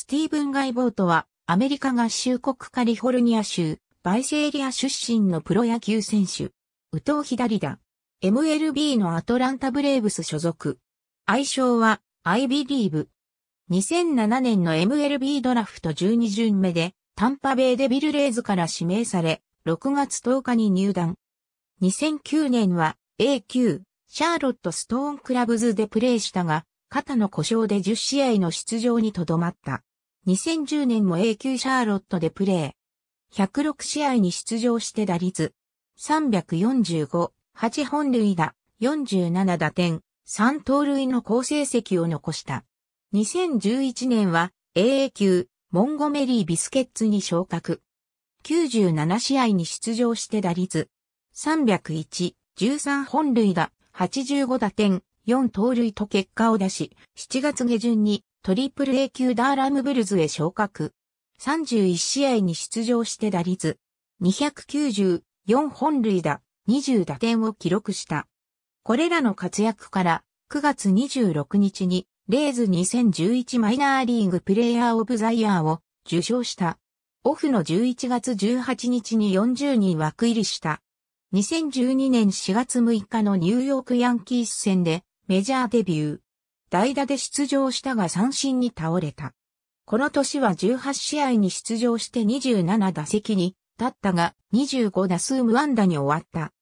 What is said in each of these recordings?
スティーブン・ガイボートは、アメリカ合衆国カリフォルニア州、バイセエリア出身のプロ野球選手。右投左打。MLB のアトランタブレーブス所属。愛称は、アイビリーブ。2007年の MLB ドラフト12巡目で、タンパベイデビルレーズから指名され、6月10日に入団。2009年は A 級、シャーロットストーンクラブズでプレーしたが、肩の故障で10試合の出場にとどまった。2010年も A 級シャーロットでプレー。106試合に出場して打率。345、8本塁打、47打点、3盗塁の好成績を残した。2011年は AA 級、モンゴメリー・ビスケッツに昇格。97試合に出場して打率。301、13本塁打、85打点、4盗塁と結果を出し、7月下旬にトリプル A 級ダーラムブルズへ昇格。31試合に出場して打率294本塁打20打点を記録した。これらの活躍から9月26日にレーズ2011マイナーリーグプレイヤーオブザイヤーを受賞した。オフの11月18日に40人枠入りした。2012年4月6日のニューヨークヤンキース戦でメジャーデビュー。代打で出場したが三振に倒れた。この年は18試合に出場して27打席に立ったが25打数無安打に終わった。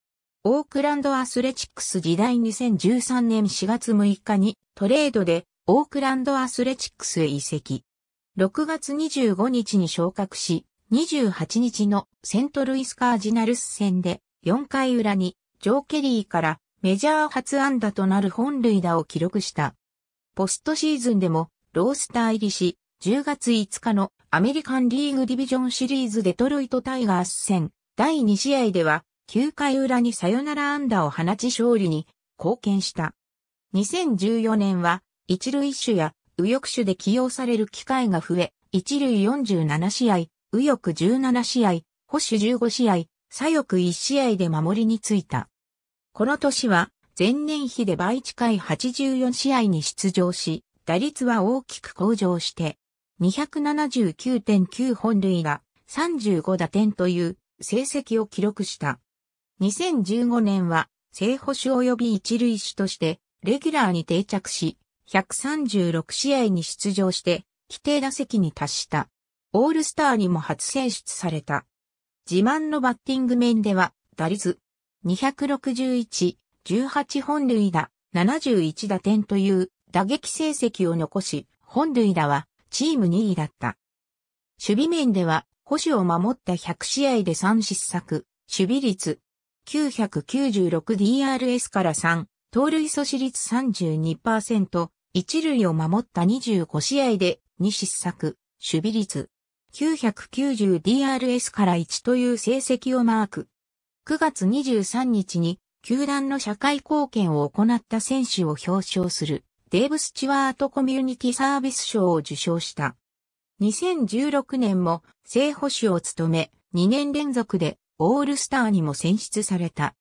オークランドアスレチックス時代2013年4月6日にトレードでオークランドアスレチックスへ移籍。6月25日に昇格し、28日のセントルイスカージナルス戦で4回裏にジョー・ケリーからメジャー初安打となる本塁打を記録した。ポストシーズンでもロースター入りし、10月5日のアメリカンリーグディビジョンシリーズデトロイトタイガース戦第2試合では9回裏にサヨナラ安打を放ち勝利に貢献した。2014年は一塁手や右翼手で起用される機会が増え、一塁47試合、右翼17試合、保守15試合、左翼1試合で守りについた。この年は前年比で倍近い84試合に出場し、打率は大きく向上して、279.9本塁打、35打点という成績を記録した。2015年は正捕手及び一塁手としてレギュラーに定着し、136試合に出場して規定打席に達した。オールスターにも初選出された。自慢のバッティング面では打率261、18本塁打、71打点という打撃成績を残し、本塁打はチーム2位だった。守備面では、保守を守った100試合で3失策、守備率 996DRS から3、盗塁阻止率32%、一塁を守った25試合で2失策、守備率 990DRS から1という成績をマーク。9月23日に球団の社会貢献を行った選手を表彰する、デーブ・スチュワート・コミュニティサービス賞を受賞した。2016年も正捕手を務め、2年連続でオールスターにも選出された。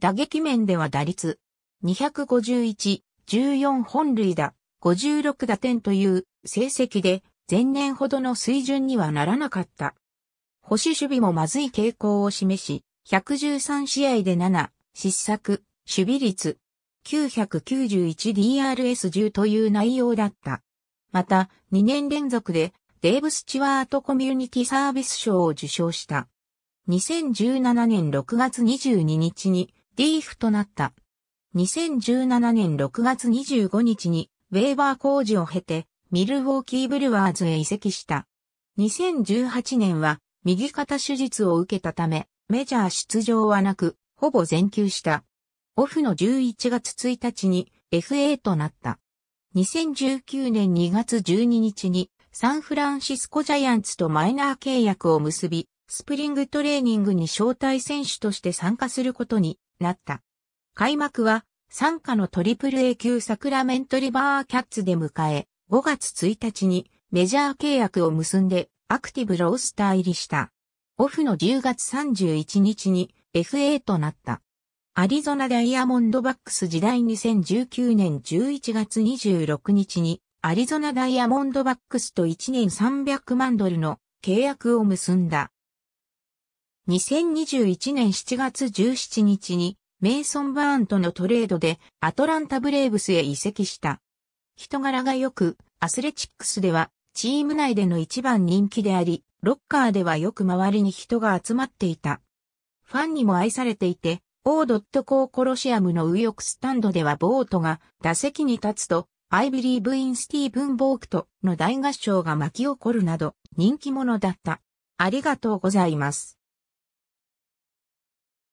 打撃面では打率251、14本塁打、56打点という成績で前年ほどの水準にはならなかった。保守守備もまずい傾向を示し、113試合で7、失策、守備率、991DRS10 という内容だった。また、2年連続でデーブ・スチュワート・コミュニティサービス賞を受賞した。2017年6月22日にーフとなった。2017年6月25日にウェーバー工事を経てミルウォーキーブルワーズへ移籍した。2018年は右肩手術を受けたためメジャー出場はなくほぼ全休した。オフの11月1日に FA となった。2019年2月12日にサンフランシスコジャイアンツとマイナー契約を結び、スプリングトレーニングに招待選手として参加することになった。開幕は参加のトリプル A 級サクラメントリバーキャッツで迎え、5月1日にメジャー契約を結んでアクティブロースター入りした。オフの10月31日に FA となった。アリゾナダイヤモンドバックス時代2019年11月26日にアリゾナダイヤモンドバックスと1年300万ドルの契約を結んだ。2021年7月17日にメイソン・バーンとのトレードでアトランタ・ブレーブスへ移籍した。人柄が良く、アスレチックスではチーム内での一番人気であり、ロッカーではよく周りに人が集まっていた。ファンにも愛されていて、オードットコーコロシアムの右翼スタンドではボートが打席に立つと、I believe in s t e ンボ e n b o k の大合唱が巻き起こるなど人気者だった。ありがとうございます。